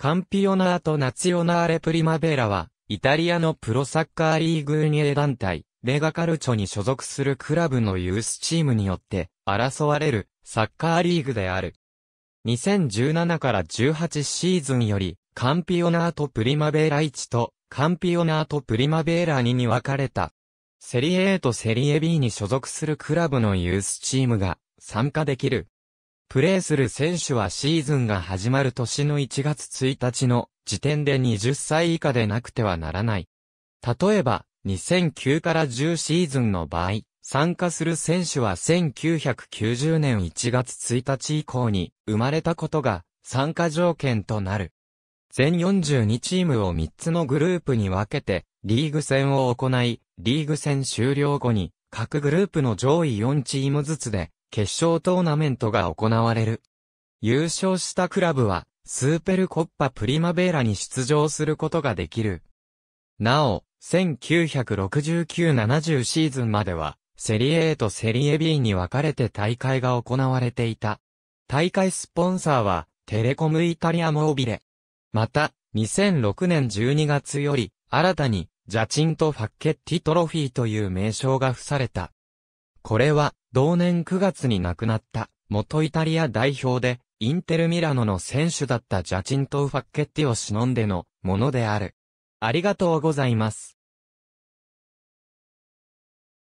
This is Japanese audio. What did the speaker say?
カンピオナート・ナツヨナーレ・プリマベラは、イタリアのプロサッカーリーグニエ団体、レガカルチョに所属するクラブのユースチームによって、争われる、サッカーリーグである。2017から18シーズンより、カンピオナート・プリマベーラ1と、カンピオナート・プリマベーラ2に分かれた。セリエ A とセリエ B に所属するクラブのユースチームが、参加できる。プレーする選手はシーズンが始まる年の1月1日の時点で20歳以下でなくてはならない。例えば、2009から10シーズンの場合、参加する選手は1990年1月1日以降に生まれたことが参加条件となる。全42チームを3つのグループに分けてリーグ戦を行い、リーグ戦終了後に各グループの上位4チームずつで決勝トーナメントが行われる。優勝したクラブは、スーペルコッパプリマベーラに出場することができる。なお、1969-70シーズンまでは、セリエ A とセリエ B に分かれて大会が行われていた。大会スポンサーは、テレコムイタリアモービレ。また、2006年12月より、新たに、ジャチンとファッケッティトロフィーという名称が付された。これは、同年9月に亡くなった、元イタリア代表で、インテルミラノの選手だったジャチント・ファッケッティを忍んでの、ものである。ありがとうございます。